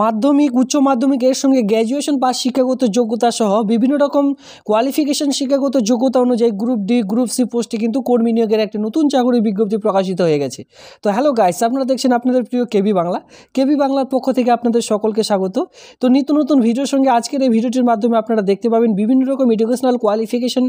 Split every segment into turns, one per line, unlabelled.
মাধ্যমিক উচ্চ মাধ্যমিক এর সঙ্গে গ্র্যাজুয়েশন পাস শিক্ষাগত যোগ্যতা সহ বিভিন্ন রকম কোয়ালিফিকেশন শিক্ষাগত যোগ্যতা অনুযায়ী গ্রুপ ডি গ্রুপ সি পোস্টে কিন্তু কর্মী নিয়োগের একটি নতুন চাকরি বিজ্ঞপ্তি প্রকাশিত হয়ে গেছে তো হ্যালো গাইস আপনারা দেখছেন আপনাদের প্রিয় কেবি বাংলা কেবি বাংলার পক্ষ থেকে আপনাদের সকলকে স্বাগত তো নিত্য নতুন ভিডিওর সঙ্গে আজকের এই ভিডিওটির মাধ্যমে আপনারা দেখতে পাবেন বিভিন্ন রকম এডুকেশনাল কোয়ালিফিকেশন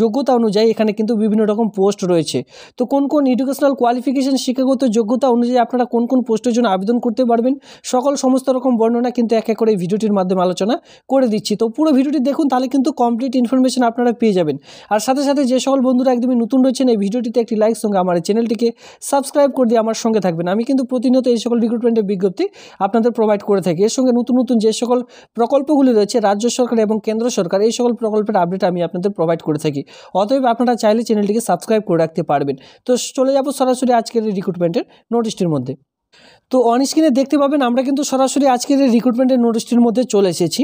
যোগ্যতা অনুযায়ী এখানে কিন্তু বিভিন্ন রকম পোস্ট রয়েছে তো কোন কোন এডুকেশনাল কোয়ালিফিকেশন শিক্ষাগত যোগ্যতা অনুযায়ী আপনারা কোন কোন পোস্টের জন্য আবেদন করতে পারবেন সকল সমস্ত রকম রকম বর্ণনা কিন্তু এক এক করে এই ভিডিওটির মাধ্যমে আলোচনা করে দিচ্ছি তো পুরো ভিডিওটি দেখুন তাহলে কিন্তু কমপ্লিট ইনফরমেশন আপনারা পেয়ে যাবেন আর সাথে সাথে যে সকল বন্ধুরা একদমই নতুন রয়েছেন এই ভিডিওটিতে একটি লাইক সঙ্গে আমার চ্যানেলটিকে সাবস্ক্রাইব করে দিয়ে আমার সঙ্গে থাকবেন আমি কিন্তু প্রতিনিয়ত এই সকল রিক্রুটমেন্টের বিজ্ঞপ্তি আপনাদের প্রোভাইড করে থাকি এর সঙ্গে নতুন নতুন যে সকল প্রকল্পগুলি রয়েছে রাজ্য সরকার এবং কেন্দ্র সরকার এই সকল প্রকল্পের আপডেট আমি আপনাদের প্রোভাইড করে থাকি অতএব আপনারা চাইলে চ্যানেলটিকে সাবস্ক্রাইব করে রাখতে পারবেন তো চলে যাব সরাসরি আজকের রিক্রুটমেন্টের নোটিশটির মধ্যে তো অন স্ক্রিনে দেখতে পাবেন আমরা কিন্তু সরাসরি আজকের এই রিক্রুটমেন্টের নোটিশটির মধ্যে চলে এসেছি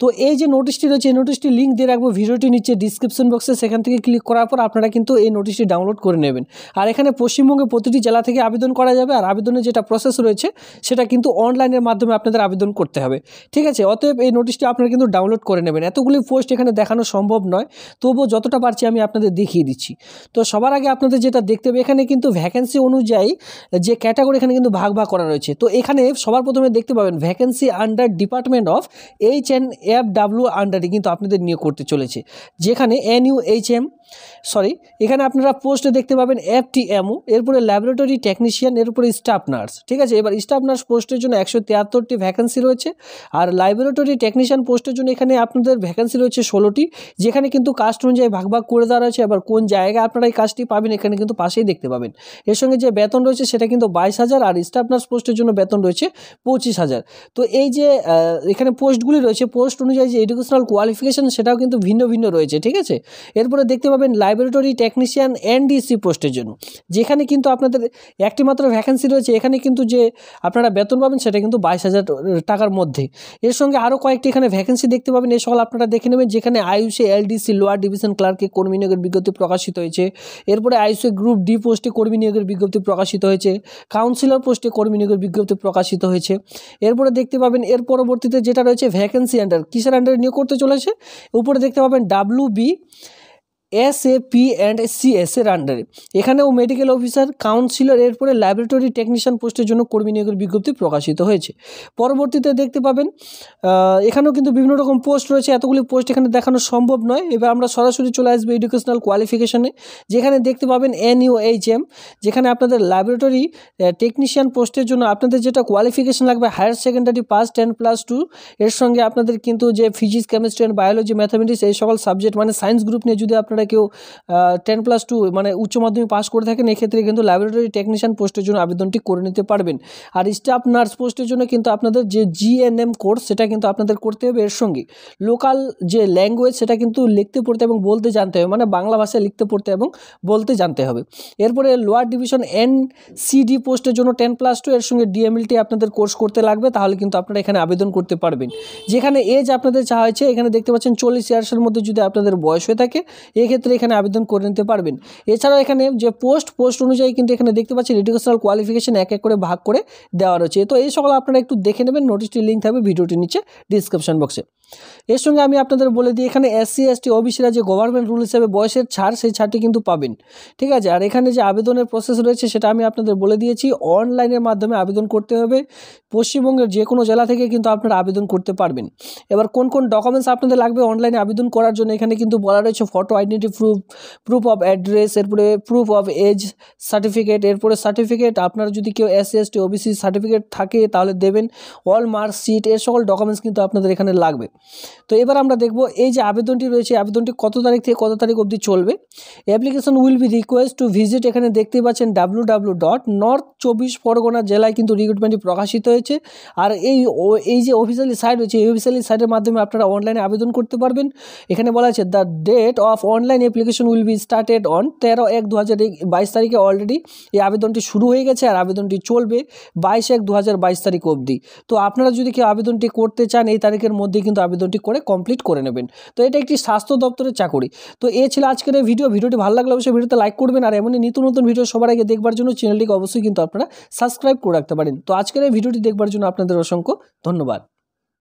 তো এই যে নোটিশটি রয়েছে এই নোটিশটি লিঙ্ক দিয়ে রাখবো ভিডিওটি নিচে ডিসক্রিপশন বক্সে সেখান থেকে ক্লিক করার পর আপনারা কিন্তু এই নোটিশটি ডাউনলোড করে নেবেন আর এখানে পশ্চিমবঙ্গে প্রতিটি জেলা থেকে আবেদন করা যাবে আর আবেদনের যেটা প্রসেস রয়েছে সেটা কিন্তু অনলাইনের মাধ্যমে আপনাদের আবেদন করতে হবে ঠিক আছে অতএব এই নোটিশটি আপনারা কিন্তু ডাউনলোড করে নেবেন এতগুলি পোস্ট এখানে দেখানো সম্ভব নয় তবুও যতটা পারছি আমি আপনাদের দেখিয়ে দিচ্ছি তো সবার আগে আপনাদের যেটা দেখতে হবে এখানে কিন্তু ভ্যাকেন্সি অনুযায়ী যে ক্যাটাগরি এখানে কিন্তু ভাগ ভাগ ভাগ করা রয়েছে তো এখানে সবার প্রথমে দেখতে পাবেন vacancy under department of H N F W আন্ডারে কিন্তু আপনাদের নিয়োগ করতে চলেছে যেখানে N U H M sorry এখানে আপনারা পোস্টে দেখতে পাবেন এফ টি এমও এরপরে ল্যাবরেটরি টেকনিশিয়ান এরপরে স্টাফ নার্স ঠিক আছে এবার স্টাফ নার্স পোস্টের জন্য একশো তিয়াত্তরটি ভ্যাকেন্সি রয়েছে আর ল্যাবরেটরি টেকনিশিয়ান পোস্টের জন্য এখানে আপনাদের ভ্যাকেন্সি রয়েছে ষোলোটি যেখানে কিন্তু কাস্ট অনুযায়ী ভাগ ভাগ করে দেওয়া রয়েছে এবার কোন জায়গায় আপনারা এই কাজটি পাবেন এখানে কিন্তু পাশেই দেখতে পাবেন এর সঙ্গে যে বেতন রয়েছে সেটা কিন্তু বাইশ হাজার আর স্টাফ আপনার পোস্টের জন্য বেতন রয়েছে পঁচিশ হাজার তো এই যে এখানে পোস্টগুলি রয়েছে পোস্ট অনুযায়ী যে এডুকেশনাল কোয়ালিফিকেশান সেটাও কিন্তু ভিন্ন ভিন্ন রয়েছে ঠিক আছে এরপরে দেখতে পাবেন লাইব্রেটরি টেকনিশিয়ান এনডিসি পোস্টের জন্য যেখানে কিন্তু আপনাদের একটি মাত্র ভ্যাকেন্সি রয়েছে এখানে কিন্তু যে আপনারা বেতন পাবেন সেটা কিন্তু বাইশ হাজার টাকার মধ্যে এর সঙ্গে আরও কয়েকটি এখানে ভ্যাকেন্সি দেখতে পাবেন এই সকল আপনারা দেখে নেবেন যেখানে আয়ুষে এলডিসি লোয়ার ডিভিশন ক্লার্কে কর্মী নিয়োগের বিজ্ঞপ্তি প্রকাশিত হয়েছে এরপরে আয়ুষে গ্রুপ ডি পোস্টে কর্মী নিয়োগের বিজ্ঞপ্তি প্রকাশিত হয়েছে কাউন্সিলর পোস্ট পোস্টে কর্মী নিয়োগের বিজ্ঞপ্তি প্রকাশিত হয়েছে এরপরে দেখতে পাবেন এর পরবর্তীতে যেটা রয়েছে ভ্যাকেন্সি আন্ডার কিসের আন্ডারে নিয়োগ করতে চলেছে উপরে দেখতে পাবেন WB B S A P and CS এর আন্ডারে এখানেও মেডিকেল অফিসার কাউন্সিলর এরপরে ল্যাবরেটরি টেকনিশিয়ান পোস্টের জন্য কর্মী নিয়োগের বিজ্ঞপ্তি প্রকাশিত হয়েছে পরবর্তীতে দেখতে পাবেন এখানেও কিন্তু বিভিন্ন রকম পোস্ট রয়েছে এতগুলি পোস্ট এখানে দেখানো সম্ভব নয় এবার আমরা সরাসরি চলে আসবো এডুকেশনাল কোয়ালিফিকেশনে যেখানে দেখতে পাবেন এনইউ এইচ এম যেখানে আপনাদের ল্যাবরেটরি টেকনিশিয়ান পোস্টের জন্য আপনাদের যেটা কোয়ালিফিকেশান লাগবে higher secondary pass ten plus two এর সঙ্গে আপনাদের কিন্তু যে physics chemistry and biology mathematics এই সকল সাবজেক্ট মানে সায়েন্স গ্রুপ নিয়ে যদি আপনার আপনারা কেউ টেন প্লাস টু মানে উচ্চ মাধ্যমিক পাস করে থাকেন এক্ষেত্রে কিন্তু ল্যাবরেটরি টেকনিশিয়ান পোস্টের জন্য আবেদনটি করে নিতে পারবেন আর স্টাফ নার্স পোস্টের জন্য কিন্তু আপনাদের যে জিএনএম কোর্স সেটা কিন্তু আপনাদের করতে হবে এর সঙ্গে লোকাল যে ল্যাঙ্গুয়েজ সেটা কিন্তু লিখতে পড়তে এবং বলতে জানতে হবে মানে বাংলা ভাষায় লিখতে পড়তে এবং বলতে জানতে হবে এরপরে লোয়ার ডিভিশন এন সিডি পোস্টের জন্য টেন প্লাস টু এর সঙ্গে ডিএমএলটি আপনাদের কোর্স করতে লাগবে তাহলে কিন্তু আপনারা এখানে আবেদন করতে পারবেন যেখানে এজ আপনাদের চাওয়া হয়েছে এখানে দেখতে পাচ্ছেন চল্লিশ ইয়ার্সের মধ্যে যদি আপনাদের বয়স হয়ে থাকে সেক্ষেত্রে এখানে আবেদন করে নিতে পারবেন এছাড়াও এখানে যে পোস্ট পোস্ট অনুযায়ী কিন্তু এখানে দেখতে পাচ্ছেন এডুকেশনাল কোয়ালিফিকেশন এক এক করে ভাগ করে দেওয়া রয়েছে তো এই সকল আপনারা একটু দেখে নেবেন নোটিশটির লিঙ্ক থাকবে ভিডিওটির নিচে ডিসক্রিপশন বক্সে এর সঙ্গে আমি আপনাদের বলে দিই এখানে এসসি এসটি ওবিসিরা যে গভর্নমেন্ট রুল হিসেবে বয়সের ছাড় সেই ছাড়টি কিন্তু পাবেন ঠিক আছে আর এখানে যে আবেদনের প্রসেস রয়েছে সেটা আমি আপনাদের বলে দিয়েছি অনলাইনের মাধ্যমে আবেদন করতে হবে পশ্চিমবঙ্গের যে কোনো জেলা থেকে কিন্তু আপনারা আবেদন করতে পারবেন এবার কোন কোন ডকুমেন্টস আপনাদের লাগবে অনলাইনে আবেদন করার জন্য এখানে কিন্তু বলা রয়েছে photo identity proof proof of address এরপরে প্রুফ অফ এজ সার্টিফিকেট এরপরে সার্টিফিকেট আপনারা যদি কেউ এসসি এসটি ওবিসি সার্টিফিকেট থাকে তাহলে দেবেন অল মার্কশিট এর সকল ডকুমেন্টস কিন্তু আপনাদের এখানে লাগবে তো এবার আমরা দেখব এই যে আবেদনটি রয়েছে আবেদনটি কত তারিখ থেকে কত তারিখ অবধি চলবে application will be request to visit এখানে দেখতেই পাচ্ছেন ডাব্লু ডাব্লু ডট নর্থ চব্বিশ পরগনা জেলায় কিন্তু রিক্রুটমেন্টটি প্রকাশিত হয়েছে আর এই এই যে অফিসিয়ালি সাইট রয়েছে এই অফিসিয়ালি সাইটের মাধ্যমে আপনারা অনলাইনে আবেদন করতে পারবেন এখানে বলা আছে the date of online application will be started on তেরো এক দু হাজার বাইশ তারিখে অলরেডি এই আবেদনটি শুরু হয়ে গেছে আর আবেদনটি চলবে বাইশ এক দু হাজার বাইশ তারিখ অবধি তো আপনারা যদি কেউ আবেদনটি করতে চান এই তারিখের মধ্যে কিন্তু আবেদনটি করে কমপ্লিট করে নেবেন তো এটা একটি স্বাস্থ্য দপ্তরের চাকরি তো এ ছিল আজকের এই ভিডিও ভিডিওটি ভালো লাগলে অবশ্যই ভিডিওতে লাইক করবেন আর এমনই নিত্য নতুন ভিডিও সবার আগে দেখবার জন্য চ্যানেলটিকে অবশ্যই কিন্তু আপনারা সাবস্ক্রাইব করে রাখতে পারেন তো আজকের এই ভিডিওটি দেখবার জন্য আপনাদের অসংখ্য ধন্যবাদ